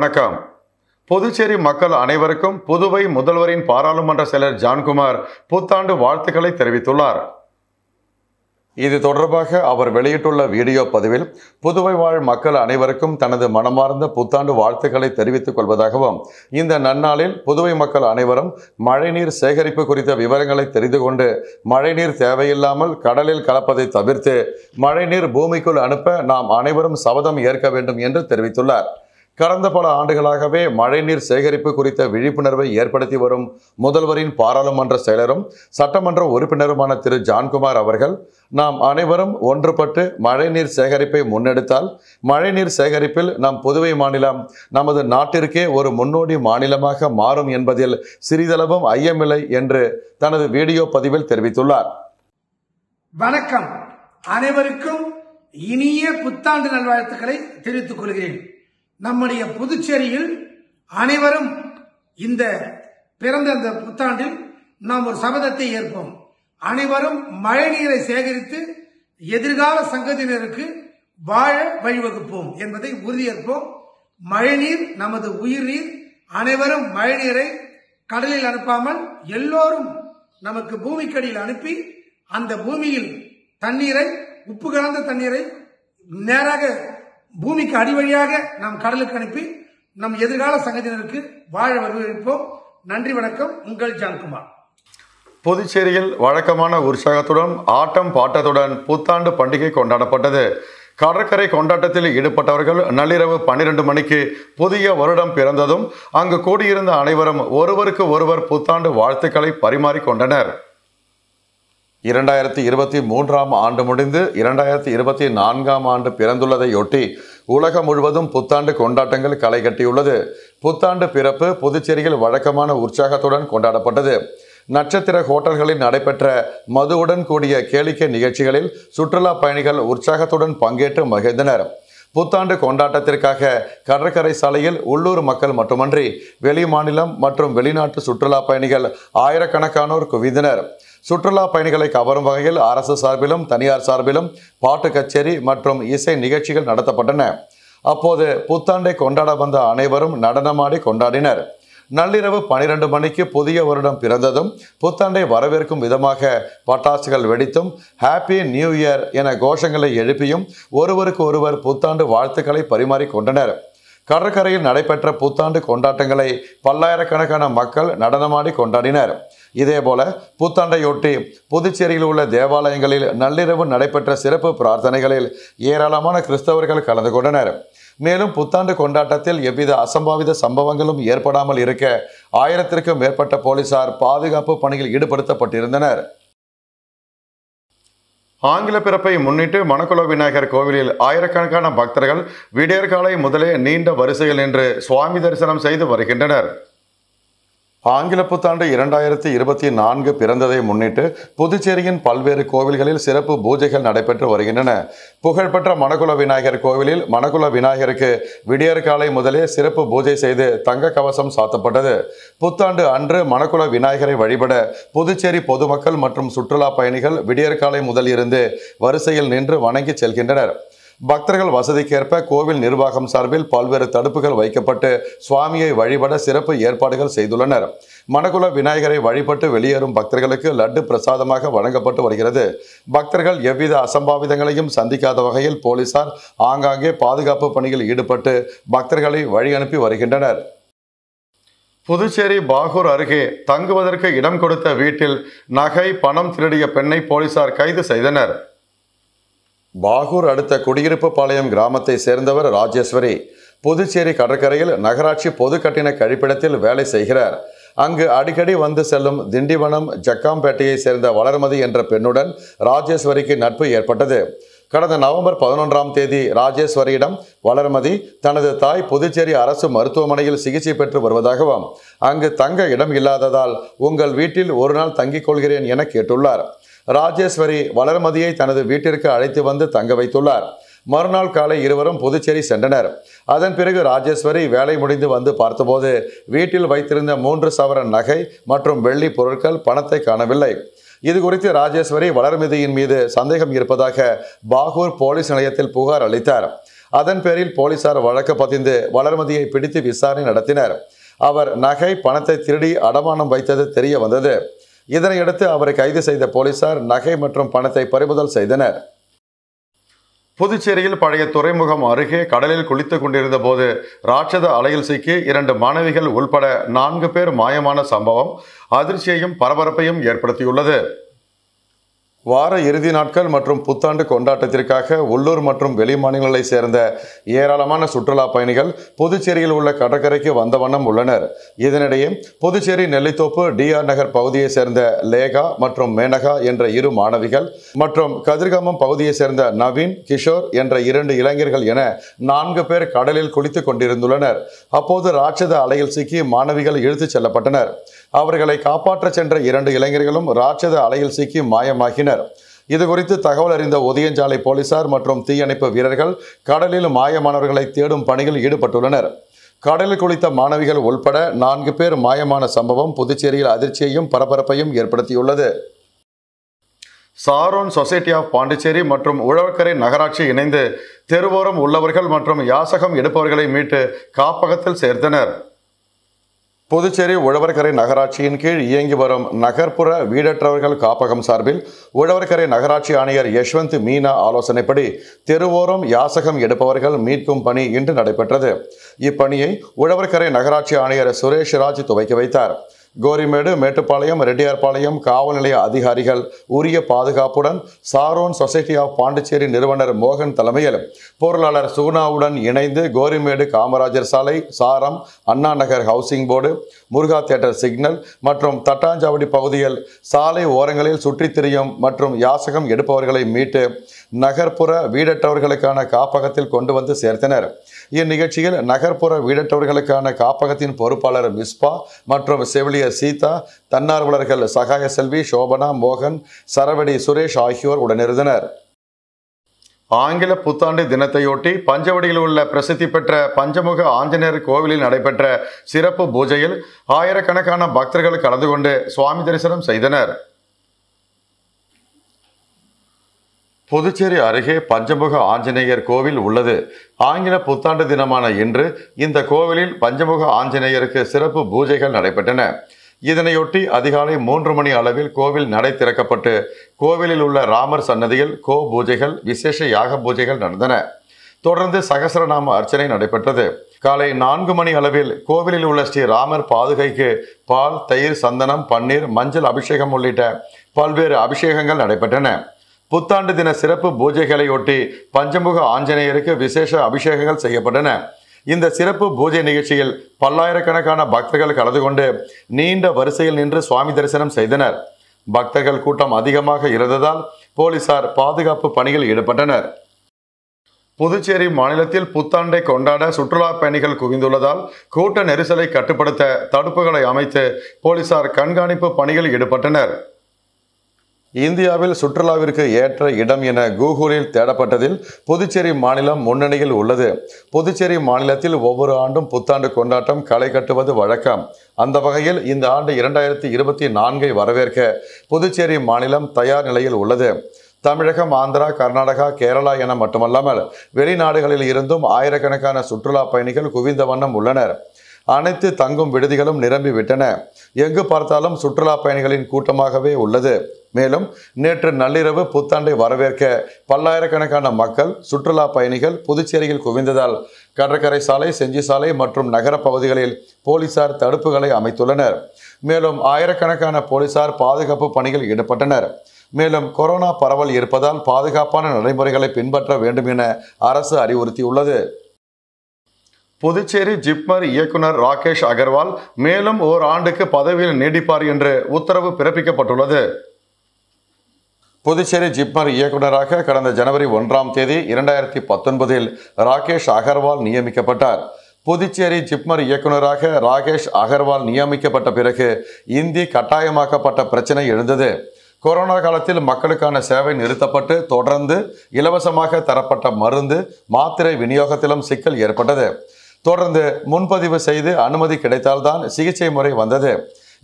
வணக்கம் புதுச்சேரி மக்கள் அனைவருக்கும் புதுவை முதல்வரின் பாராளுமன்ற செயலர் ஜான்குமார் புத்தாண்டு வாழ்த்துக்களை தெரிவித்துள்ளார் இது தொடர்பாக அவர் வெளியிட்டுள்ள வீடியோ பதிவில் புதுவை வாழ் மக்கள் அனைவருக்கும் தனது மனமார்ந்த புத்தாண்டு வாழ்த்துக்களை தெரிவித்துக் கொள்வதாகவும் இந்த நன்னாளில் புதுவை மக்கள் அனைவரும் மழைநீர் சேகரிப்பு குறித்த விவரங்களை தெரிந்து கொண்டு மழைநீர் தேவையில்லாமல் கடலில் கலப்பதை தவிர்த்து மழைநீர் பூமிக்குள் அனுப்ப நாம் அனைவரும் சபதம் ஏற்க வேண்டும் என்று தெரிவித்துள்ளார் கடந்த பல ஆண்டுகளாகவே மழைநீர் சேகரிப்பு குறித்த விழிப்புணர்வை ஏற்படுத்தி வரும் முதல்வரின் பாராளுமன்ற செயலரும் சட்டமன்ற உறுப்பினருமான திரு ஜான்குமார் அவர்கள் நாம் அனைவரும் ஒன்றுபட்டு மழைநீர் சேகரிப்பை முன்னெடுத்தால் மழைநீர் சேகரிப்பில் நம் புதுவை மாநிலம் நமது நாட்டிற்கே ஒரு முன்னோடி மாநிலமாக மாறும் என்பதில் சிறிதளவும் ஐயமில்லை என்று தனது வீடியோ பதிவில் தெரிவித்துள்ளார் வணக்கம் அனைவருக்கும் இனிய புத்தாண்டு நல்வாழ்த்துக்களை தெரிவித்துக் கொள்கிறேன் நம்முடைய புதுச்சேரியில் அனைவரும் இந்த பிறந்த இந்த புத்தாண்டில் நாம் ஒரு சபதத்தை ஏற்போம் அனைவரும் மழைநீரை சேகரித்து எதிர்கால சங்கத்தினருக்கு வாழ வழிவகுப்போம் என்பதை உறுதியேற்போம் மழைநீர் நமது உயிர் நீர் அனைவரும் மழைநீரை கடலில் அனுப்பாமல் எல்லோரும் நமக்கு பூமிக்கடியில் அனுப்பி அந்த பூமியில் தண்ணீரை உப்பு கலந்த தண்ணீரை நேராக பூமிக்கு அடிவழியாக நாம் கடலுக்கு அனுப்பி நம் எதிர்கால சங்கத்தினருக்கு வாழ வரவேற்போம் நன்றி வணக்கம் உங்கள் ஜான்குமார் புதுச்சேரியில் வழக்கமான உற்சாகத்துடன் ஆட்டம் பாட்டத்துடன் புத்தாண்டு பண்டிகை கொண்டாடப்பட்டது கடற்கரை கொண்டாட்டத்தில் ஈடுபட்டவர்கள் நள்ளிரவு பன்னிரண்டு மணிக்கு புதிய வருடம் பிறந்ததும் அங்கு கூடியிருந்த அனைவரும் ஒருவருக்கு ஒருவர் புத்தாண்டு வாழ்த்துக்களை பரிமாறிக்கொண்டனர் இரண்டாயிரத்தி இருபத்தி மூன்றாம் ஆண்டு முடிந்து இரண்டாயிரத்தி இருபத்தி நான்காம் ஆண்டு பிறந்துள்ளதையொட்டி உலகம் முழுவதும் புத்தாண்டு கொண்டாட்டங்கள் களை கட்டியுள்ளது புத்தாண்டு பிறப்பு புதுச்சேரியில் வழக்கமான உற்சாகத்துடன் கொண்டாடப்பட்டது நட்சத்திர ஹோட்டல்களில் நடைபெற்ற மதுவுடன் கூடிய கேளிக்கை நிகழ்ச்சிகளில் சுற்றுலா பயணிகள் உற்சாகத்துடன் பங்கேற்று மகிழ்ந்தனர் புத்தாண்டு கொண்டாட்டத்திற்காக கடற்கரை சாலையில் உள்ளூர் மக்கள் மட்டுமன்றி மாநிலம் மற்றும் வெளிநாட்டு சுற்றுலா பயணிகள் ஆயிரக்கணக்கானோர் குவிந்தனர் சுற்றுலா பயணிகளை கவரும் வகையில் அரசு சார்பிலும் தனியார் சார்பிலும் பாட்டு கச்சேரி மற்றும் இசை நிகழ்ச்சிகள் நடத்தப்பட்டன அப்போது புத்தாண்டை கொண்டாட வந்த அனைவரும் நடனமாடி கொண்டாடினர் நள்ளிரவு பனிரெண்டு மணிக்கு புதிய வருடம் பிறந்ததும் புத்தாண்டை வரவேற்கும் விதமாக பட்டாசுகள் வெடித்தும் ஹாப்பி நியூ இயர் என கோஷங்களை எழுப்பியும் ஒருவருக்கு ஒருவர் புத்தாண்டு வாழ்த்துக்களை பரிமாறிக்கொண்டனர் கடற்கரையில் நடைபெற்ற புத்தாண்டு கொண்டாட்டங்களை பல்லாயிரக்கணக்கான மக்கள் நடனமாடி கொண்டாடினர் இதேபோல புத்தாண்டையொட்டி புதுச்சேரியில் உள்ள தேவாலயங்களில் நள்ளிரவு நடைபெற்ற சிறப்பு பிரார்த்தனைகளில் ஏராளமான கிறிஸ்தவர்கள் கலந்து கொண்டனர் மேலும் புத்தாண்டு கொண்டாட்டத்தில் எவ்வித அசம்பாவித சம்பவங்களும் ஏற்படாமல் இருக்க ஆயிரத்திற்கும் மேற்பட்ட போலீசார் பாதுகாப்பு பணியில் ஈடுபடுத்தப்பட்டிருந்தனர் ஆங்கில பிறப்பை முன்னிட்டு மணக்குள விநாயகர் கோவிலில் ஆயிரக்கணக்கான பக்தர்கள் விடியற்காலை முதலே நீண்ட வரிசையில் நின்று சுவாமி தரிசனம் செய்து வருகின்றனர் ஆங்கில புத்தாண்டு இரண்டாயிரத்தி இருபத்தி நான்கு பிறந்ததை முன்னிட்டு புதுச்சேரியின் பல்வேறு கோவில்களில் சிறப்பு பூஜைகள் நடைபெற்று வருகின்றன புகழ்பெற்ற மணகுல விநாயகர் கோவிலில் மணகுல விநாயகருக்கு விடியற்காலை முதலே சிறப்பு பூஜை செய்து தங்க கவசம் சாத்தப்பட்டது புத்தாண்டு அன்று மணக்குல விநாயகரை வழிபட புதுச்சேரி பொதுமக்கள் மற்றும் சுற்றுலா பயணிகள் விடியற்காலை முதல் இருந்து வரிசையில் நின்று வணங்கி செல்கின்றனர் பக்தர்கள் வசதிக்கேற்ப கோவில் நிர்வாகம் சார்பில் பல்வேறு தடுப்புகள் வைக்கப்பட்டு சுவாமியை வழிபட சிறப்பு ஏற்பாடுகள் செய்துள்ளனர் மணகுல விநாயகரை வழிபட்டு வெளியேறும் பக்தர்களுக்கு லட்டு பிரசாதமாக வழங்கப்பட்டு வருகிறது பக்தர்கள் எவ்வித அசம்பாவிதங்களையும் சந்திக்காத வகையில் போலீசார் ஆங்காங்கே பாதுகாப்பு பணியில் ஈடுபட்டு பக்தர்களை வழி அனுப்பி வருகின்றனர் புதுச்சேரி பாகூர் அருகே தங்குவதற்கு இடம் கொடுத்த வீட்டில் நகை பணம் திருடிய பெண்ணை போலீசார் கைது செய்தனர் பாகூர் அடுத்த குடியிருப்பு பாளையம் கிராமத்தை சேர்ந்தவர் ராஜேஸ்வரி புதுச்சேரி கடற்கரையில் நகராட்சி பொது கட்டின கழிப்பிடத்தில் வேலை செய்கிறார் அங்கு அடிக்கடி வந்து செல்லும் திண்டிவனம் ஜக்காம்பேட்டையை சேர்ந்த வளர்மதி என்ற பெண்ணுடன் ராஜேஸ்வரிக்கு நட்பு ஏற்பட்டது கடந்த நவம்பர் பதினொன்றாம் தேதி ராஜேஸ்வரியிடம் வளர்மதி தனது தாய் புதுச்சேரி அரசு மருத்துவமனையில் சிகிச்சை பெற்று வருவதாகவும் அங்கு தங்க இடம் இல்லாததால் உங்கள் வீட்டில் ஒரு நாள் தங்கிக் கொள்கிறேன் என கேட்டுள்ளார் ராஜேஸ்வரி வளர்மதியை தனது வீட்டிற்கு அழைத்து வந்து தங்க வைத்துள்ளார் மறுநாள் காலை இருவரும் புதுச்சேரி சென்றனர் அதன் பிறகு ராஜேஸ்வரி வேலை முடிந்து வந்து பார்த்தபோது வீட்டில் வைத்திருந்த மூன்று சவரன் நகை மற்றும் வெள்ளி பொருட்கள் பணத்தை காணவில்லை இது குறித்து ராஜேஸ்வரி வளர்மதியின் மீது சந்தேகம் இருப்பதாக பாகூர் போலீஸ் நிலையத்தில் புகார் அளித்தார் அதன் பேரில் போலீசார் வழக்கு பதிந்து வளர்மதியை பிடித்து விசாரணை நடத்தினர் அவர் நகை பணத்தை திருடி அடமானம் வைத்தது தெரிய வந்தது இதனையடுத்து அவரை கைது செய்த போலீசார் நகை மற்றும் பணத்தை பறிமுதல் செய்தனர் புதுச்சேரியில் பழைய துறைமுகம் அருகே கடலில் குளித்துக் கொண்டிருந்த போது ராட்சத அலையில் சிக்கி இரண்டு மாணவிகள் உள்பட நான்கு பேர் மாயமான சம்பவம் அதிர்ச்சியையும் பரபரப்பையும் ஏற்படுத்தியுள்ளது வார இறுதி நாட்கள் மற்றும் புத்தாண்டு கொண்டாட்டத்திற்காக உள்ளூர் மற்றும் வெளி மாநிலங்களைச் சேர்ந்த ஏராளமான சுற்றுலா பயணிகள் புதுச்சேரியில் உள்ள கடற்கரைக்கு வந்த வண்ணம் உள்ளனர் இதனிடையே புதுச்சேரி நெல்லித்தோப்பு டிஆர் நகர் பகுதியைச் சேர்ந்த லேகா மற்றும் மேனகா என்ற இரு மாணவிகள் மற்றும் கதிர்காமம் பகுதியைச் சேர்ந்த நவீன் கிஷோர் என்ற இரண்டு இளைஞர்கள் என நான்கு பேர் கடலில் குளித்துக் கொண்டிருந்துள்ளனர் அப்போது ராட்சத அலையில் சிக்கி மாணவிகள் இழுத்துச் செல்லப்பட்டனர் அவர்களை காப்பாற்ற சென்ற இரண்டு இளைஞர்களும் ராட்சத அலையில் சிக்கி மாயமாகினர் இது குறித்து தகவல் அறிந்த ஒதியஞ்சாலை போலீசார் மற்றும் தீயணைப்பு வீரர்கள் கடலில் மாயமானவர்களை தேடும் பணியில் ஈடுபட்டுள்ளனர் கடலில் குளித்த மாணவிகள் உள்பட நான்கு பேர் மாயமான சம்பவம் புதுச்சேரியில் அதிர்ச்சியையும் பரபரப்பையும் ஏற்படுத்தியுள்ளது சாரோன் சொசைட்டி ஆஃப் பாண்டிச்சேரி மற்றும் உழவக்கரை நகராட்சி இணைந்து தெருவோரம் உள்ளவர்கள் மற்றும் யாசகம் எடுப்பவர்களை மீட்டு காப்பகத்தில் சேர்த்தனர் புதுச்சேரி உழவர்கரை நகராட்சியின் கீழ் இயங்கி வரும் நகர்ப்புற வீடற்றவர்கள் காப்பகம் சார்பில் உழவர்கரை நகராட்சி ஆணையர் யஷ்வந்த் மீனா ஆலோசனைப்படி தெருவோரம் யாசகம் எடுப்பவர்கள் மீட்கும் பணி இன்று நடைபெற்றது இப்பணியை உழவர்கரை நகராட்சி ஆணையர் சுரேஷ்ராஜ் துவக்கி வைத்தார் கோரிமேடு மேட்டுப்பாளையம் ரெட்டியார்பாளையம் காவல்நிலைய அதிகாரிகள் உரிய பாதுகாப்புடன் சாரோன் சொசைட்டி ஆஃப் பாண்டிச்சேரி நிறுவனர் மோகன் தலைமையில் பொருளாளர் சுகுணாவுடன் இணைந்து கோரிமேடு காமராஜர் சாலை Saram Anna Nagar housing board Muruga theatre signal மற்றும் தட்டாஞ்சாவடி பகுதியில் சாலை ஓரங்களில் சுற்றித் திரியும் மற்றும் யாசகம் எடுப்பவர்களை மீட்டு நகர்ப்புற வீடற்றவர்களுக்கான காப்பகத்தில் கொண்டு வந்து சேர்த்தனர் இந்நிகழ்ச்சியில் நகர்ப்புற வீடற்றவர்களுக்கான காப்பகத்தின் பொறுப்பாளர் மிஸ்பா மற்றும் செவிலியர் சீதா தன்னார்வலர்கள் சகாய செல்வி சோபனா மோகன் சரவடி சுரேஷ் ஆகியோர் உடனிருந்தனர் ஆங்கில புத்தாண்டு தினத்தையொட்டி பஞ்சவடியில் உள்ள பிரசித்தி பெற்ற பஞ்சமுக ஆஞ்சநேயர் கோவிலில் நடைபெற்ற சிறப்பு பூஜையில் ஆயிரக்கணக்கான பக்தர்கள் கலந்து கொண்டு சுவாமி தரிசனம் செய்தனர் புதுச்சேரி அருகே பஞ்சமுக ஆஞ்சநேயர் கோவில் உள்ளது ஆங்கில புத்தாண்டு தினமான இன்று இந்த கோவிலில் பஞ்சமுக ஆஞ்சநேயருக்கு சிறப்பு பூஜைகள் நடைபெற்றன இதனையொட்டி அதிகாலை மூன்று மணி அளவில் கோவில் நடை திறக்கப்பட்டு கோவிலில் உள்ள ராமர் சன்னதியில் கோ பூஜைகள் விசேஷ யாக பூஜைகள் நடந்தன தொடர்ந்து சகசரநாம அர்ச்சனை நடைபெற்றது காலை நான்கு மணி அளவில் கோவிலில் உள்ள ஸ்ரீ ராமர் பாதுகைக்கு பால் தயிர் சந்தனம் பன்னீர் மஞ்சள் அபிஷேகம் உள்ளிட்ட பல்வேறு அபிஷேகங்கள் நடைபெற்றன புத்தாண்டு தின சிறப்பு பூஜைகளையொட்டி பஞ்சமுக ஆஞ்சநேயருக்கு விசேஷ அபிஷேகங்கள் செய்யப்பட்டன இந்த சிறப்பு பூஜை நிகழ்ச்சியில் பல்லாயிரக்கணக்கான பக்தர்கள் கலந்து கொண்டு நீண்ட வரிசையில் நின்று சுவாமி தரிசனம் செய்தனர் பக்தர்கள் கூட்டம் அதிகமாக இருந்ததால் போலீசார் பாதுகாப்பு பணியில் ஈடுபட்டனர் புதுச்சேரி மாநிலத்தில் புத்தாண்டை கொண்டாட சுற்றுலா பயணிகள் குவிந்துள்ளதால் கூட்ட நெரிசலை கட்டுப்படுத்த தடுப்புகளை அமைத்து போலீசார் கண்காணிப்பு பணியில் ஈடுபட்டனர் இந்தியாவில் சுற்றுலாவிற்கு ஏற்ற இடம் என கூகுளில் தேடப்பட்டதில் புதுச்சேரி மாநிலம் முன்னணியில் உள்ளது புதுச்சேரி மாநிலத்தில் ஒவ்வொரு ஆண்டும் புத்தாண்டு கொண்டாட்டம் களை கட்டுவது வழக்கம் அந்த வகையில் இந்த ஆண்டு இரண்டாயிரத்தி இருபத்தி நான்கை வரவேற்க புதுச்சேரி மாநிலம் தயார் நிலையில் உள்ளது தமிழகம் ஆந்திரா கர்நாடகா கேரளா என மட்டுமல்லாமல் வெளிநாடுகளில் இருந்தும் ஆயிரக்கணக்கான சுற்றுலா பயணிகள் குவிந்த வண்ணம் உள்ளனர் அனைத்து தங்கும் விடுதிகளும் நிரம்பிவிட்டன எங்கு பார்த்தாலும் சுற்றுலா பயணிகளின் கூட்டமாகவே உள்ளது மேலும் நேற்று நள்ளிரவு புத்தாண்டை வரவேற்க பல்லாயிரக்கணக்கான மக்கள் சுற்றுலா பயணிகள் புதுச்சேரியில் குவிந்ததால் கடற்கரை சாலை செஞ்சி சாலை மற்றும் நகர பகுதிகளில் போலீசார் தடுப்புகளை அமைத்துள்ளனர் மேலும் ஆயிரக்கணக்கான போலீசார் பாதுகாப்பு பணியில் ஈடுபட்டனர் மேலும் கொரோனா பரவல் இருப்பதால் பாதுகாப்பான நடைமுறைகளை பின்பற்ற வேண்டும் என அரசு அறிவுறுத்தியுள்ளது புதுச்சேரி ஜிப்மர் இயக்குனர் ராகேஷ் அகர்வால் மேலும் ஓர் ஆண்டுக்கு பதவியில் நீடிப்பார் என்று உத்தரவு பிறப்பிக்கப்பட்டுள்ளது புதுச்சேரி ஜிப்மர் இயக்குநராக கடந்த ஜனவரி ஒன்றாம் தேதி இரண்டாயிரத்தி பத்தொன்பதில் ராகேஷ் அகர்வால் நியமிக்கப்பட்டார் புதுச்சேரி ஜிப்மர் இயக்குநராக ராகேஷ் அகர்வால் நியமிக்கப்பட்ட பிறகு இந்தி கட்டாயமாக்கப்பட்ட பிரச்சனை எழுந்தது கொரோனா காலத்தில் மக்களுக்கான சேவை நிறுத்தப்பட்டு தொடர்ந்து இலவசமாக தரப்பட்ட மருந்து மாத்திரை விநியோகத்திலும் சிக்கல் ஏற்பட்டது தொடர்ந்து முன்பதிவு செய்து அனுமதி கிடைத்தால்தான் சிகிச்சை முறை வந்தது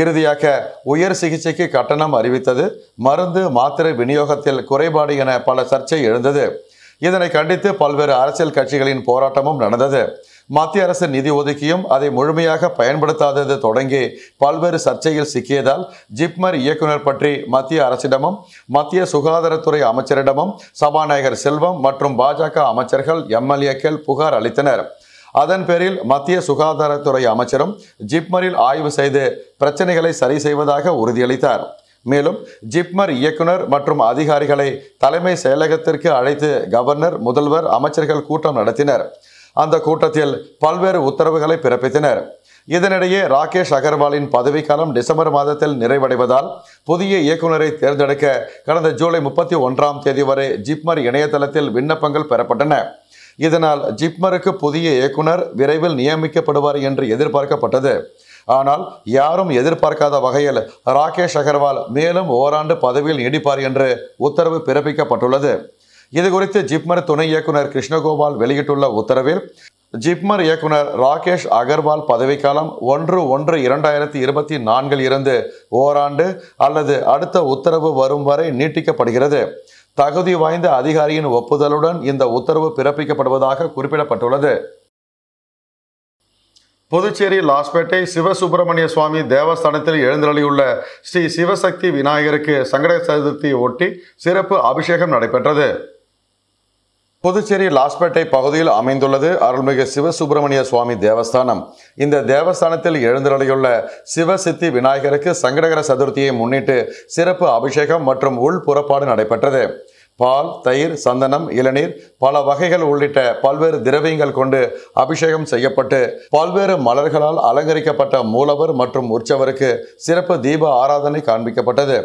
இறுதியாக உயர் சிகிச்சைக்கு கட்டணம் அறிவித்தது மருந்து மாத்திரை விநியோகத்தில் குறைபாடு என பல சர்ச்சை எழுந்தது இதனை கண்டித்து பல்வேறு அரசியல் கட்சிகளின் போராட்டமும் நடந்தது மத்திய அரசு நிதி ஒதுக்கியும் அதை முழுமையாக பயன்படுத்தாதது தொடங்கி பல்வேறு சர்ச்சையில் சிக்கியதால் ஜிப்மர் இயக்குனர் பற்றி மத்திய அரசிடமும் மத்திய சுகாதாரத்துறை அமைச்சரிடமும் சபாநாயகர் செல்வம் மற்றும் பாஜக அமைச்சர்கள் எம்எல்ஏக்கள் புகார் அளித்தனர் அதன் பேரில் மத்திய சுகாதாரத்துறை அமைச்சரும் ஜிப்மரில் ஆய்வு செய்து பிரச்சனைகளை சரி செய்வதாக உறுதியளித்தார் மேலும் ஜிப்மர் இயக்குனர் மற்றும் அதிகாரிகளை தலைமை செயலகத்திற்கு அழைத்து கவர்னர் முதல்வர் அமைச்சர்கள் கூட்டம் நடத்தினர் அந்த கூட்டத்தில் பல்வேறு உத்தரவுகளை பிறப்பித்தனர் இதனிடையே ராகேஷ் அகர்வாலின் பதவிக்காலம் டிசம்பர் மாதத்தில் நிறைவடைவதால் புதிய இயக்குநரை தேர்ந்தெடுக்க கடந்த ஜூலை முப்பத்தி ஒன்றாம் தேதி வரை ஜிப்மர் இணையதளத்தில் விண்ணப்பங்கள் பெறப்பட்டன இதனால் ஜிப்மருக்கு புதிய இயக்குனர் விரைவில் நியமிக்கப்படுவார் என்று எதிர்பார்க்கப்பட்டது ஆனால் யாரும் எதிர்பார்க்காத வகையில் ராகேஷ் அகர்வால் மேலும் ஓராண்டு பதவியில் நீடிப்பார் என்று உத்தரவு பிறப்பிக்கப்பட்டுள்ளது இது குறித்து ஜிப்மர் துணை இயக்குனர் கிருஷ்ணகோபால் வெளியிட்டுள்ள உத்தரவில் ஜிப்மர் இயக்குனர் ராகேஷ் அகர்வால் பதவிக்காலம் ஒன்று ஒன்று இரண்டாயிரத்தி இருபத்தி நான்கில் இருந்து ஓராண்டு அல்லது அடுத்த உத்தரவு வரும் வரை நீட்டிக்கப்படுகிறது தகுதி வாய்ந்த அதிகாரியின் ஒப்புதலுடன் இந்த உத்தரவு பிறப்பிக்கப்படுவதாக குறிப்பிடப்பட்டுள்ளது புதுச்சேரி லாஸ்பேட்டை சிவசுப்பிரமணிய சுவாமி தேவஸ்தானத்தில் எழுந்தருளியுள்ள ஸ்ரீ சிவசக்தி விநாயகருக்கு சங்கட சதுர்த்தியை ஒட்டி சிறப்பு அபிஷேகம் நடைபெற்றது புதுச்சேரி லாஸ்பேட்டை பகுதியில் அமைந்துள்ளது அருள்மிகு சிவசுப்பிரமணிய சுவாமி தேவஸ்தானம் இந்த தேவஸ்தானத்தில் எழுந்தருளியுள்ள சிவசித்தி விநாயகருக்கு சங்கடகர சதுர்த்தியை முன்னிட்டு சிறப்பு அபிஷேகம் மற்றும் உள் புறப்பாடு நடைபெற்றது பால் தயிர் சந்தனம் இளநீர் பல வகைகள் உள்ளிட்ட பல்வேறு திரவியங்கள் கொண்டு அபிஷேகம் செய்யப்பட்டு பல்வேறு மலர்களால் அலங்கரிக்கப்பட்ட மூலவர் மற்றும் உற்சவருக்கு சிறப்பு தீப ஆராதனை காண்பிக்கப்பட்டது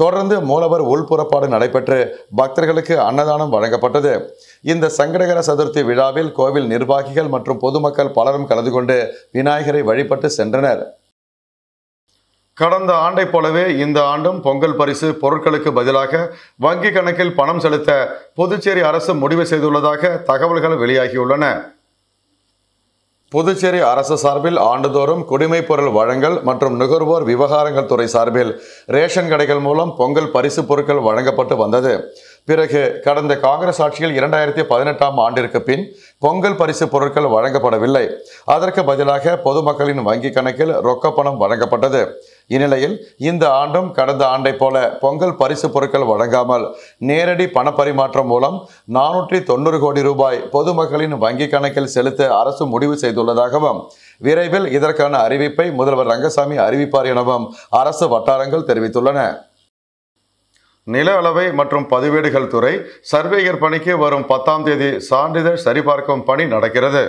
தொடர்ந்து மூலவர் உள்புறப்பாடு நடைபெற்று பக்தர்களுக்கு அன்னதானம் வழங்கப்பட்டது இந்த சங்கடகர சதுர்த்தி விழாவில் கோவில் நிர்வாகிகள் மற்றும் பொதுமக்கள் பலரும் கலந்து கொண்டு விநாயகரை வழிபட்டு சென்றனர் கடந்த ஆண்டை போலவே இந்த ஆண்டும் பொங்கல் பரிசு பொருட்களுக்கு பதிலாக வங்கி கணக்கில் பணம் செலுத்த புதுச்சேரி அரசு முடிவு செய்துள்ளதாக தகவல்கள் வெளியாகியுள்ளன புதுச்சேரி அரசு சார்பில் ஆண்டுதோறும் குடிமைப் பொருள் வழங்கல் மற்றும் நுகர்வோர் விவகாரங்கள் துறை சார்பில் ரேஷன் கடைகள் மூலம் பொங்கல் பரிசு பொருட்கள் வழங்கப்பட்டு வந்தது பிறகு கடந்த காங்கிரஸ் ஆட்சியில் இரண்டாயிரத்தி பதினெட்டாம் ஆண்டிற்கு பின் பொங்கல் பரிசு பொருட்கள் வழங்கப்படவில்லை அதற்கு பதிலாக பொதுமக்களின் வங்கிக் கணக்கில் ரொக்கப்பணம் வழங்கப்பட்டது இந்நிலையில் இந்த ஆண்டும் கடந்த ஆண்டை போல பொங்கல் பரிசு பொருட்கள் வழங்காமல் நேரடி பணப்பரிமாற்றம் மூலம் நானூற்றி தொண்ணூறு கோடி ரூபாய் பொதுமக்களின் வங்கிக் கணக்கில் செலுத்த அரசு முடிவு செய்துள்ளதாகவும் விரைவில் இதற்கான அறிவிப்பை முதல்வர் ரங்கசாமி அறிவிப்பார் எனவும் அரசு வட்டாரங்கள் தெரிவித்துள்ளன நில அளவை மற்றும் பதிவேடுகள் துறை சர்வேயர் பணிக்கு வரும் பத்தாம் தேதி சான்றிதழ் சரிபார்க்கும் பணி நடக்கிறது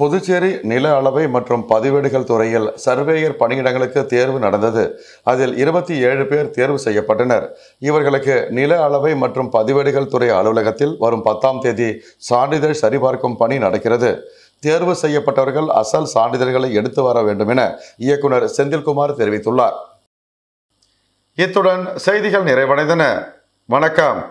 புதுச்சேரி நில அளவை மற்றும் பதிவேடுகள் துறையில் சர்வேயர் பணியிடங்களுக்கு தேர்வு நடந்தது அதில் இருபத்தி ஏழு பேர் தேர்வு செய்யப்பட்டனர் இவர்களுக்கு நில அளவை மற்றும் பதிவேடுகள் துறை அலுவலகத்தில் வரும் பத்தாம் தேதி சான்றிதழ் சரிபார்க்கும் பணி நடக்கிறது தேர்வு செய்யப்பட்டவர்கள் அசல் சான்றிதழ்களை எடுத்து வர வேண்டும் என இயக்குனர் செந்தில்குமார் தெரிவித்துள்ளார் இத்துடன் செய்திகள் நிறைவடைந்தன வணக்கம்